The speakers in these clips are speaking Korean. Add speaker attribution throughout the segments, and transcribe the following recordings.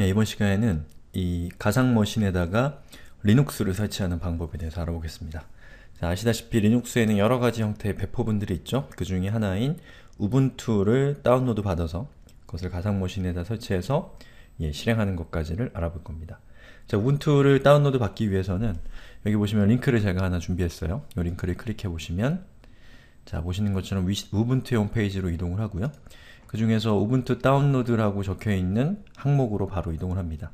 Speaker 1: 예, 이번 시간에는 이 가상 머신에다가 리눅스를 설치하는 방법에 대해서 알아보겠습니다. 자, 아시다시피 리눅스에는 여러가지 형태의 배포분들이 있죠? 그 중에 하나인 우분투를 다운로드 받아서 그것을 가상 머신에다 설치해서 예, 실행하는 것까지를 알아볼 겁니다. 자, 우분투를 다운로드 받기 위해서는 여기 보시면 링크를 제가 하나 준비했어요. 이 링크를 클릭해 보시면 자, 보시는 것처럼 우분투의 홈페이지로 이동을 하고요. 그 중에서 Ubuntu 우분투 다운로드라고 적혀있는 항목으로 바로 이동을 합니다.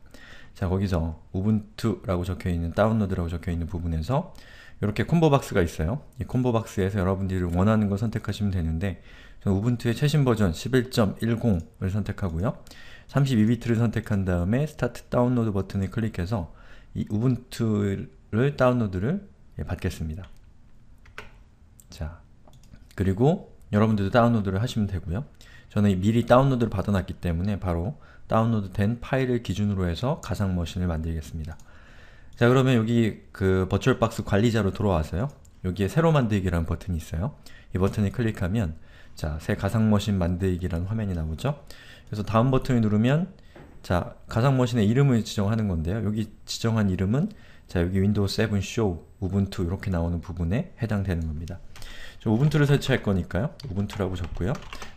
Speaker 1: 자 거기서 우분투라고 적혀있는 다운로드라고 적혀있는 부분에서 이렇게 콤보 박스가 있어요. 이 콤보 박스에서 여러분들이 원하는 걸 선택하시면 되는데 저는 우분투의 최신 버전 11.10을 선택하고요. 32비트를 선택한 다음에 스타트 다운로드 버튼을 클릭해서 이 우분투를 다운로드를 예, 받겠습니다. 자, 그리고 여러분들도 다운로드를 하시면 되고요. 저는 미리 다운로드를 받아놨기 때문에 바로 다운로드 된 파일을 기준으로 해서 가상 머신을 만들겠습니다. 자 그러면 여기 그 버추얼박스 관리자로 돌아와서요 여기에 새로 만들기라는 버튼이 있어요. 이 버튼을 클릭하면 자, 새 가상 머신 만들기라는 화면이 나오죠. 그래서 다음 버튼을 누르면 자, 가상 머신의 이름을 지정하는 건데요. 여기 지정한 이름은 자, 여기 윈도우 7 쇼, 우분투 이렇게 나오는 부분에 해당되는 겁니다. 우분투를 설치할 거니까요. 우분투라고 적고요.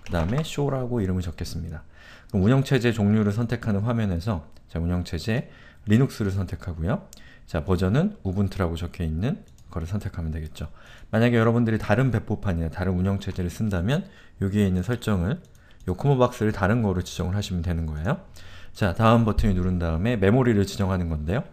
Speaker 1: 그 다음에 show라고 이름을 적겠습니다. 그럼 운영체제 종류를 선택하는 화면에서 자 운영체제 리눅스를 선택하고요. 자 버전은 우분투라고 적혀있는 거를 선택하면 되겠죠. 만약에 여러분들이 다른 배포판이나 다른 운영체제를 쓴다면 여기에 있는 설정을 요 코모박스를 다른 거로 지정을 하시면 되는 거예요. 자, 다음 버튼을 누른 다음에 메모리를 지정하는 건데요.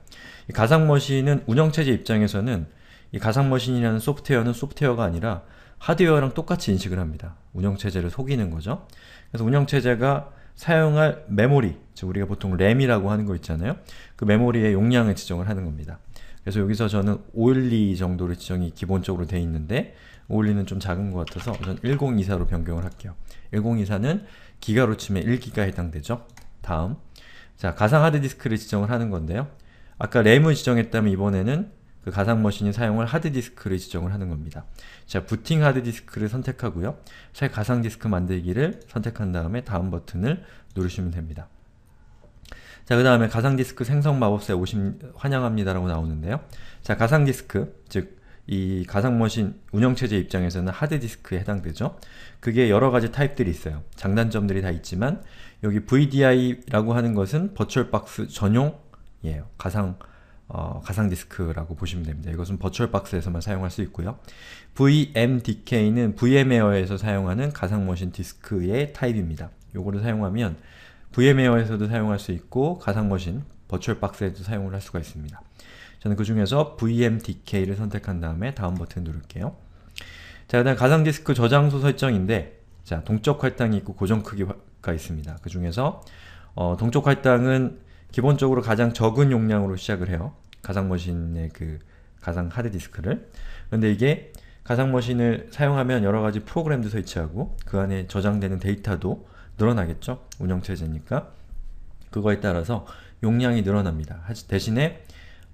Speaker 1: 가상머신은 운영체제 입장에서는 이 가상머신이라는 소프트웨어는 소프트웨어가 아니라 하드웨어랑 똑같이 인식을 합니다. 운영체제를 속이는 거죠. 그래서 운영체제가 사용할 메모리, 즉 우리가 보통 램이라고 하는 거 있잖아요. 그 메모리의 용량을 지정을 하는 겁니다. 그래서 여기서 저는 512 정도로 지정이 기본적으로 되어 있는데 512는 좀 작은 것 같아서 우선 1024로 변경을 할게요. 1024는 기가로 치면 1기가 해당되죠. 다음 자 가상 하드디스크를 지정을 하는 건데요. 아까 램을 지정했다면 이번에는 그 가상 머신이 사용을 하드디스크를 지정을 하는 겁니다. 자, 부팅 하드디스크를 선택하고요. 새 가상 디스크 만들기를 선택한 다음에 다음 버튼을 누르시면 됩니다. 자, 그 다음에 가상 디스크 생성 마법사에 오신 환영합니다라고 나오는데요. 자, 가상 디스크, 즉, 이 가상머신 운영체제 입장에서는 하드디스크에 해당되죠. 그게 여러가지 타입들이 있어요. 장단점들이 다 있지만 여기 VDI라고 하는 것은 버추얼박스 전용이에요. 가상 어, 가상디스크라고 보시면 됩니다. 이것은 버추얼박스에서만 사용할 수 있고요. VMDK는 VM웨어에서 사용하는 가상머신 디스크의 타입입니다. 요거를 사용하면 VM웨어에서도 사용할 수 있고 가상머신, 버추얼박스에도 사용을 할 수가 있습니다. 저는 그 중에서 VMDK를 선택한 다음에 다음 버튼 누를게요. 자, 그다음 가상디스크 저장소 설정인데 자, 동적 할당이 있고 고정 크기가 있습니다. 그 중에서 어, 동적 할당은 기본적으로 가장 적은 용량으로 시작을 해요. 가상머신의 그 가상 하드디스크를. 근데 이게 가상머신을 사용하면 여러가지 프로그램도 설치하고 그 안에 저장되는 데이터도 늘어나겠죠? 운영체제니까. 그거에 따라서 용량이 늘어납니다. 대신에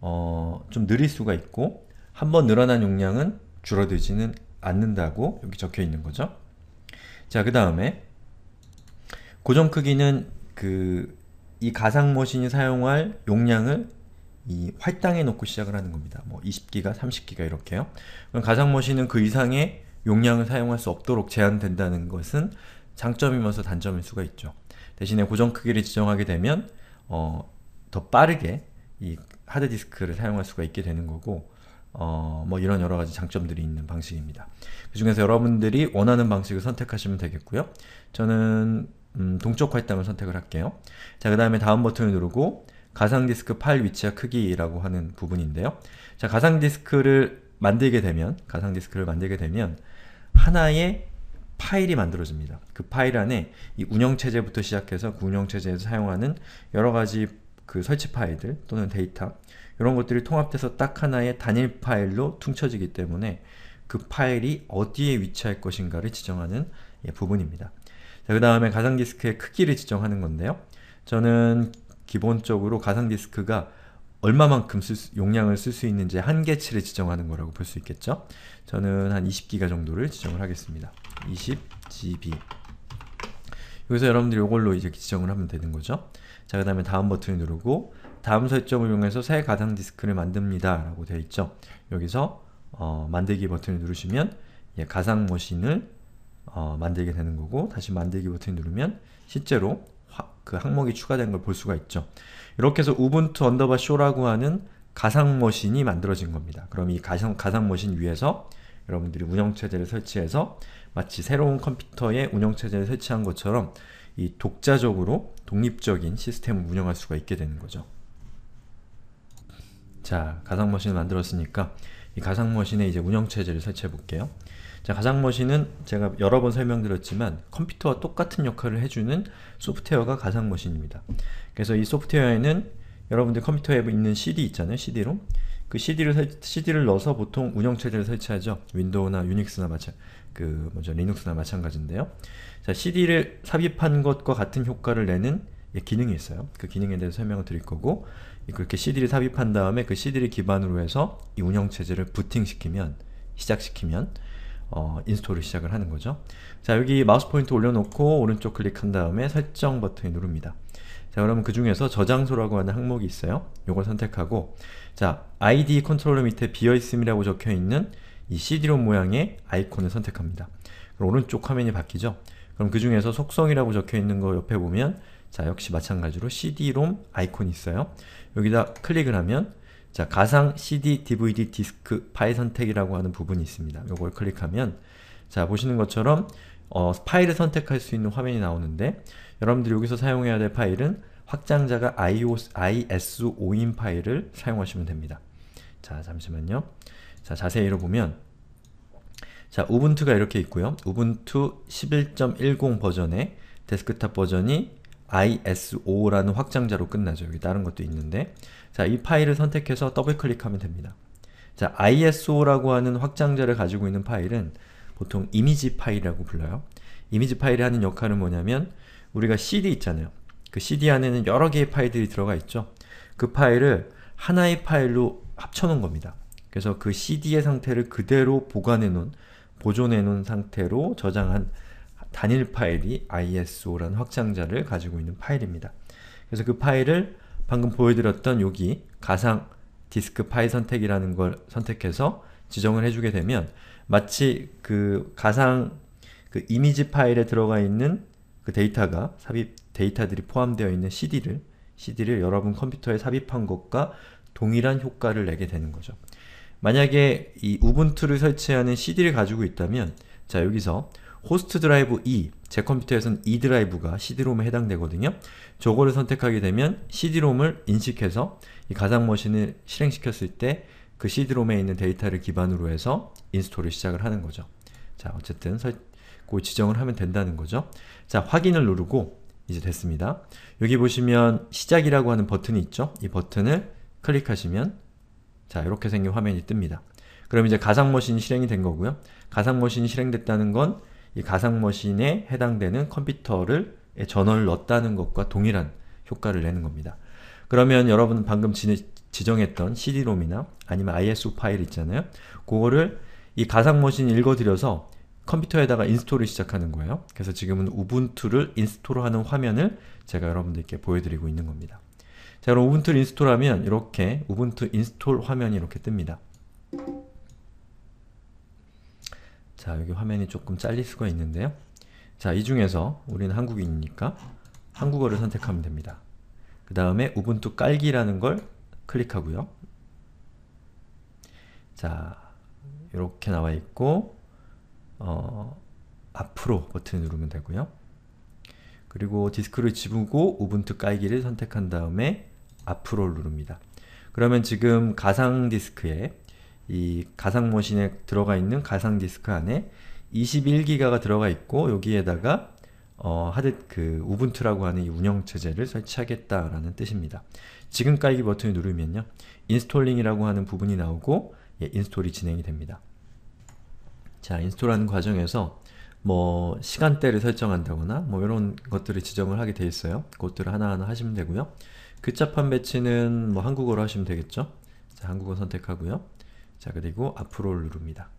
Speaker 1: 어, 좀 느릴 수가 있고 한번 늘어난 용량은 줄어들지는 않는다고 여기 적혀 있는 거죠. 자, 그 다음에 고정 크기는 그이 가상 머신이 사용할 용량을 이 할당해 놓고 시작을 하는 겁니다. 뭐 20기가, 30기가 이렇게요. 그럼 가상 머신은 그 이상의 용량을 사용할 수 없도록 제한된다는 것은 장점이면서 단점일 수가 있죠. 대신에 고정 크기를 지정하게 되면 어, 더 빠르게 이 하드디스크를 사용할 수가 있게 되는 거고 어, 뭐 이런 여러가지 장점들이 있는 방식입니다. 그 중에서 여러분들이 원하는 방식을 선택하시면 되겠고요. 저는 음, 동적 활당을 선택을 할게요. 자, 그 다음에 다음 버튼을 누르고 가상디스크 파일 위치와 크기라고 하는 부분인데요. 자, 가상디스크를 만들게 되면 가상디스크를 만들게 되면 하나의 파일이 만들어집니다. 그 파일 안에 이 운영체제부터 시작해서 그 운영체제에서 사용하는 여러가지 그 설치 파일들 또는 데이터 이런 것들이 통합돼서 딱 하나의 단일 파일로 퉁쳐지기 때문에 그 파일이 어디에 위치할 것인가를 지정하는 예, 부분입니다. 네, 그 다음에 가상디스크의 크기를 지정하는 건데요. 저는 기본적으로 가상디스크가 얼마만큼 수, 용량을 쓸 수 있는지 한계치를 지정하는 거라고 볼 수 있겠죠? 저는 한 20기가 정도를 지정을 하겠습니다. 20GB 여기서 여러분들이 이걸로 이제 지정을 하면 되는 거죠. 자, 그 다음에 다음 버튼을 누르고 다음 설정을 이용해서 새 가상 디스크를 만듭니다. 라고 되어 있죠. 여기서 어, 만들기 버튼을 누르시면 예, 가상 머신을 어, 만들게 되는 거고 다시 만들기 버튼 누르면 실제로 화, 그 항목이 추가된 걸 볼 수가 있죠. 이렇게 해서 Ubuntu 우분투 언더바 쇼라고 하는 가상 머신이 만들어진 겁니다. 그럼 이 가상, 가상 머신 위에서 여러분들이 운영체제를 설치해서 마치 새로운 컴퓨터에 운영체제를 설치한 것처럼 이 독자적으로 독립적인 시스템을 운영할 수가 있게 되는 거죠. 자, 가상머신을 만들었으니까 이 가상머신에 이제 운영체제를 설치해 볼게요. 자, 가상머신은 제가 여러 번 설명드렸지만 컴퓨터와 똑같은 역할을 해주는 소프트웨어가 가상머신입니다. 그래서 이 소프트웨어에는 여러분들 컴퓨터에 있는 CD 있잖아요, c d 로그 CD를 설, CD를 넣어서 보통 운영체제를 설치하죠. 윈도우나 유닉스나 마찬 그 뭐죠? 리눅스나 마찬가지인데요. 자, CD를 삽입한 것과 같은 효과를 내는 예, 기능이 있어요. 그 기능에 대해서 설명을 드릴 거고 그렇게 CD를 삽입한 다음에 그 CD를 기반으로 해서 이 운영체제를 부팅시키면 시작시키면 어, 인스톨을 시작을 하는 거죠. 자 여기 마우스 포인트 올려놓고 오른쪽 클릭한 다음에 설정 버튼을 누릅니다. 자 그러면 그 중에서 저장소라고 하는 항목이 있어요. 요걸 선택하고 자 id 컨트롤러 밑에 비어있음이라고 적혀있는 이 cd롬 모양의 아이콘을 선택합니다. 그럼 오른쪽 화면이 바뀌죠. 그럼 그 중에서 속성이라고 적혀있는 거 옆에 보면 자 역시 마찬가지로 cd롬 아이콘이 있어요. 여기다 클릭을 하면 자, 가상 CD, DVD 디스크 파일 선택이라고 하는 부분이 있습니다. 요걸 클릭하면 자, 보시는 것처럼 어, 파일을 선택할 수 있는 화면이 나오는데 여러분들이 여기서 사용해야 될 파일은 확장자가 IOS, IS5인 파일을 사용하시면 됩니다. 자, 잠시만요. 자, 자세히 보면 자, 우분투가 이렇게 있고요. 우분투 11.10 버전의 데스크탑 버전이 ISO라는 확장자로 끝나죠. 여기 다른 것도 있는데 자, 이 파일을 선택해서 더블클릭하면 됩니다. 자, ISO라고 하는 확장자를 가지고 있는 파일은 보통 이미지 파일이라고 불러요. 이미지 파일이 하는 역할은 뭐냐면 우리가 CD 있잖아요. 그 CD 안에는 여러 개의 파일들이 들어가 있죠. 그 파일을 하나의 파일로 합쳐놓은 겁니다. 그래서 그 CD의 상태를 그대로 보관해놓은, 보존해놓은 상태로 저장한 단일 파일이 ISO라는 확장자를 가지고 있는 파일입니다. 그래서 그 파일을 방금 보여드렸던 여기 가상 디스크 파일 선택이라는 걸 선택해서 지정을 해주게 되면 마치 그 가상 그 이미지 파일에 들어가 있는 그 데이터가 삽입 데이터들이 포함되어 있는 CD를 CD를 여러분 컴퓨터에 삽입한 것과 동일한 효과를 내게 되는 거죠. 만약에 이 우분투를 설치하는 CD를 가지고 있다면 자 여기서 호스트 드라이브 E, 제 컴퓨터에선 E 드라이브가 CD롬에 해당되거든요. 저거를 선택하게 되면 CD롬을 인식해서 이 가상머신을 실행시켰을 때 그 CD롬에 있는 데이터를 기반으로 해서 인스톨을 시작을 하는 거죠. 자, 어쨌든 설, 그 지정을 하면 된다는 거죠. 자, 확인을 누르고 이제 됐습니다. 여기 보시면 시작이라고 하는 버튼이 있죠? 이 버튼을 클릭하시면 자, 이렇게 생긴 화면이 뜹니다. 그럼 이제 가상머신이 실행이 된 거고요. 가상머신이 실행됐다는 건이 가상 머신에 해당되는 컴퓨터를 전원을 넣었다는 것과 동일한 효과를 내는 겁니다. 그러면 여러분 방금 지, 정했던 CD롬이나 아니면 ISO 파일 있잖아요. 그거를 이 가상 머신 읽어드려서 컴퓨터에다가 인스톨을 시작하는 거예요. 그래서 지금은 우분투를 인스톨하는 화면을 제가 여러분들께 보여드리고 있는 겁니다. 자, 그럼 우분투를 인스톨하면 이렇게 우분투 인스톨 화면이 이렇게 뜹니다. 자 여기 화면이 조금 잘릴 수가 있는데요. 자이 중에서 우리는 한국인이니까 한국어를 선택하면 됩니다. 그 다음에 우분투 깔기라는 걸 클릭하고요. 자 이렇게 나와 있고 어, 앞으로 버튼 을 누르면 되고요. 그리고 디스크를 집우고 우분투 깔기를 선택한 다음에 앞으로 누릅니다. 그러면 지금 가상 디스크에 이 가상 머신에 들어가 있는 가상 디스크 안에 21기가가 들어가 있고 여기에다가 어, 하드 그 우분투라고 하는 이 운영 체제를 설치하겠다라는 뜻입니다. 지금 깔기 버튼을 누르면요. 인스톨링이라고 하는 부분이 나오고 예, 인스톨이 진행이 됩니다. 자, 인스톨하는 과정에서 뭐 시간대를 설정한다거나 뭐 이런 것들을 지정을 하게 돼 있어요. 그것들을 하나하나 하시면 되고요. 글자판 그 배치는 뭐 한국어로 하시면 되겠죠? 자, 한국어 선택하고요. 자 그리고 앞으로를 누릅니다.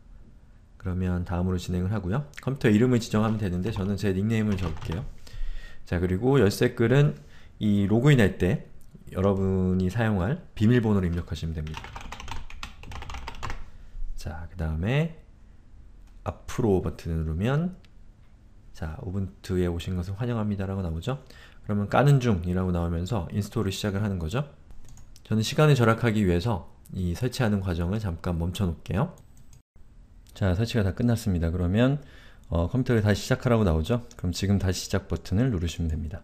Speaker 1: 그러면 다음으로 진행을 하고요. 컴퓨터 이름을 지정하면 되는데 저는 제 닉네임을 적을게요. 자 그리고 열쇠글은 이 로그인할 때 여러분이 사용할 비밀번호를 입력하시면 됩니다. 자그 다음에 앞으로 버튼을 누르면 자 우분투에 오신 것을 환영합니다 라고 나오죠. 그러면 까는 중이라고 나오면서 인스톨을 시작을 하는 거죠. 저는 시간을 절약하기 위해서 이 설치하는 과정을 잠깐 멈춰 놓을게요. 자, 설치가 다 끝났습니다. 그러면 어, 컴퓨터를 다시 시작하라고 나오죠? 그럼 지금 다시 시작 버튼을 누르시면 됩니다.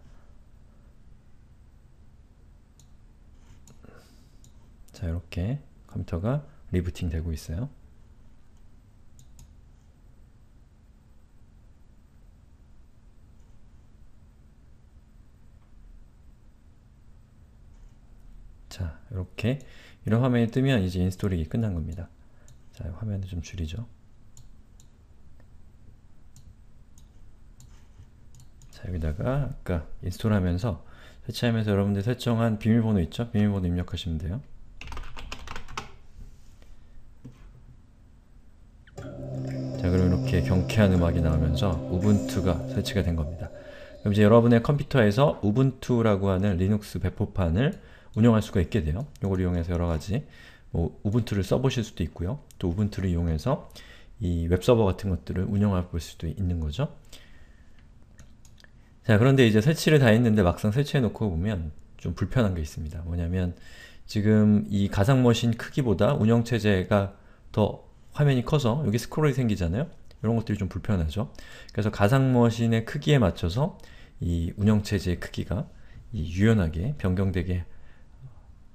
Speaker 1: 자, 이렇게 컴퓨터가 리부팅 되고 있어요. 자, 이렇게 이런 화면이 뜨면 이제 인스톨이 끝난 겁니다. 자, 화면을 좀 줄이죠. 자, 여기다가 아까 인스톨하면서 설치하면서 여러분들 설정한 비밀번호 있죠? 비밀번호 입력하시면 돼요. 자, 그럼 이렇게 경쾌한 음악이 나오면서 우분투가 설치가 된 겁니다. 그럼 이제 여러분의 컴퓨터에서 우분투라고 하는 리눅스 배포판을 운영할 수가 있게 돼요. 이걸 이용해서 여러 가지 뭐 우분투를 써보실 수도 있고요. 또 우분투를 이용해서 이 웹서버 같은 것들을 운영해 볼 수도 있는 거죠. 자 그런데 이제 설치를 다 했는데 막상 설치해 놓고 보면 좀 불편한 게 있습니다. 뭐냐면 지금 이 가상머신 크기보다 운영체제가 더 화면이 커서 여기 스크롤이 생기잖아요. 이런 것들이 좀 불편하죠. 그래서 가상머신의 크기에 맞춰서 이 운영체제의 크기가 이 유연하게 변경되게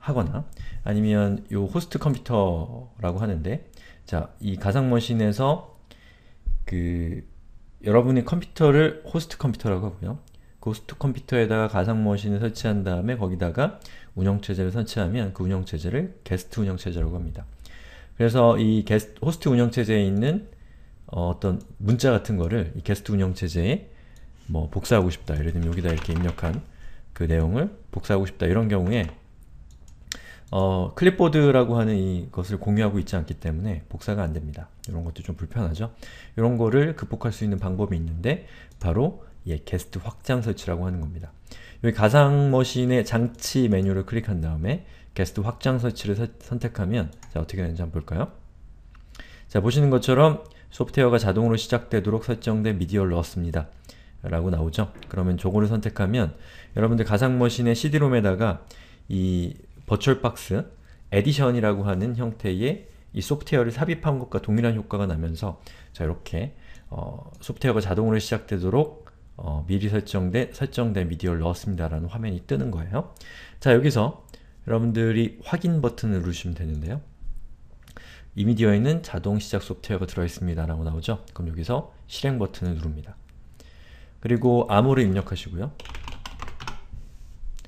Speaker 1: 하거나 아니면 요 호스트 컴퓨터라고 하는데 자, 이 가상머신에서 그 여러분의 컴퓨터를 호스트 컴퓨터라고 하고요. 그 호스트 컴퓨터에다가 가상머신을 설치한 다음에 거기다가 운영체제를 설치하면 그 운영체제를 게스트 운영체제라고 합니다. 그래서 이 게스트, 호스트 운영체제에 있는 어, 떤 문자 같은 거를 이 게스트 운영체제에 뭐 복사하고 싶다. 예를 들면 여기다 이렇게 입력한 그 내용을 복사하고 싶다. 이런 경우에 어, 클립보드라고 하는 이것을 공유하고 있지 않기 때문에 복사가 안됩니다. 이런 것도 좀 불편하죠? 이런 거를 극복할 수 있는 방법이 있는데 바로 예, 게스트 확장 설치라고 하는 겁니다. 여기 가상머신의 장치 메뉴를 클릭한 다음에 게스트 확장 설치를 서, 선택하면 자, 어떻게 되는지 한번 볼까요? 자, 보시는 것처럼 소프트웨어가 자동으로 시작되도록 설정된 미디어를 넣었습니다. 라고 나오죠? 그러면 저거를 선택하면 여러분들 가상머신의 CD롬에다가 이 버추얼박스 에디션이라고 하는 형태의 이 소프트웨어를 삽입한 것과 동일한 효과가 나면서 자 이렇게 어, 소프트웨어가 자동으로 시작되도록 어, 미리 설정된 설정된 미디어를 넣었습니다라는 화면이 뜨는 거예요. 자 여기서 여러분들이 확인 버튼을 누르시면 되는데요. 이 미디어에는 자동 시작 소프트웨어가 들어있습니다 라고 나오죠? 그럼 여기서 실행 버튼을 누릅니다. 그리고 암호를 입력하시고요.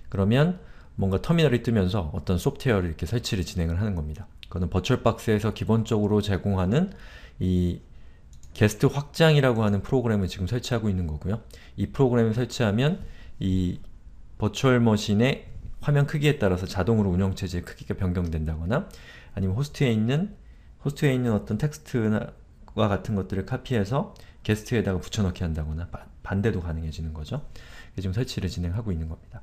Speaker 1: 그러면 뭔가 터미널이 뜨면서 어떤 소프트웨어를 이렇게 설치를 진행을 하는 겁니다. 그거는 버추얼박스에서 기본적으로 제공하는 이 게스트 확장이라고 하는 프로그램을 지금 설치하고 있는 거고요. 이 프로그램을 설치하면 이 버추얼 머신의 화면 크기에 따라서 자동으로 운영체제의 크기가 변경된다거나 아니면 호스트에 있는 호스트에 있는 어떤 텍스트나 같은 것들을 카피해서 게스트에다가 붙여넣기 한다거나 바, 반대도 가능해지는 거죠. 지금 설치를 진행하고 있는 겁니다.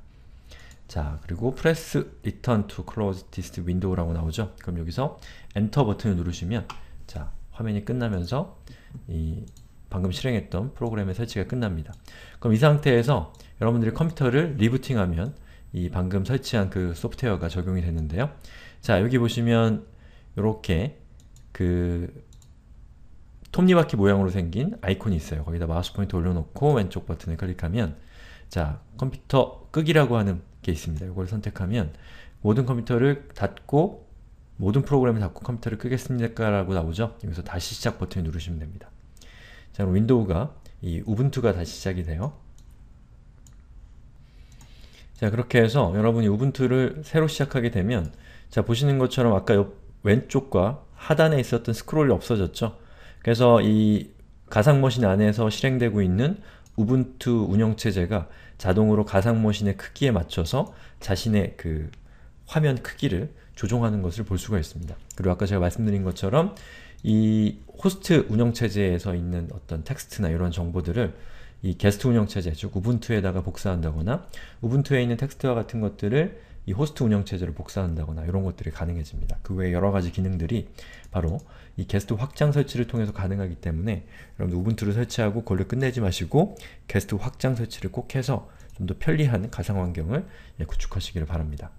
Speaker 1: 자 그리고 press return to close this window라고 나오죠. 그럼 여기서 엔터 버튼을 누르시면 자 화면이 끝나면서 이 방금 실행했던 프로그램의 설치가 끝납니다. 그럼 이 상태에서 여러분들이 컴퓨터를 리부팅하면 이 방금 설치한 그 소프트웨어가 적용이 되는데요. 자 여기 보시면 이렇게 그 톱니바퀴 모양으로 생긴 아이콘이 있어요. 거기다 마우스 포인트 올려놓고 왼쪽 버튼을 클릭하면 자 컴퓨터 끄기라고 하는 게 있습니다. 이걸 선택하면 모든 컴퓨터를 닫고 모든 프로그램을 닫고 컴퓨터를 끄겠습니까? 라고 나오죠? 여기서 다시 시작 버튼을 누르시면 됩니다. 자, 그럼 윈도우가 이 우분투가 다시 시작이 돼요. 자, 그렇게 해서 여러분이 우분투를 새로 시작하게 되면 자, 보시는 것처럼 아까 옆, 왼쪽과 하단에 있었던 스크롤이 없어졌죠? 그래서 이 가상머신 안에서 실행되고 있는 우분투 운영체제가 자동으로 가상 머신의 크기에 맞춰서 자신의 그 화면 크기를 조정하는 것을 볼 수가 있습니다. 그리고 아까 제가 말씀드린 것처럼 이 호스트 운영체제에서 있는 어떤 텍스트나 이런 정보들을 이 게스트 운영체제, 즉 우분투에다가 복사한다거나 우분투에 있는 텍스트와 같은 것들을 이 호스트 운영체제를 복사한다거나 이런 것들이 가능해집니다. 그 외에 여러가지 기능들이 바로 이 게스트 확장 설치를 통해서 가능하기 때문에 여러분 우분투를 설치하고 걸로 끝내지 마시고 게스트 확장 설치를 꼭 해서 좀 더 편리한 가상환경을 예, 구축하시기를 바랍니다.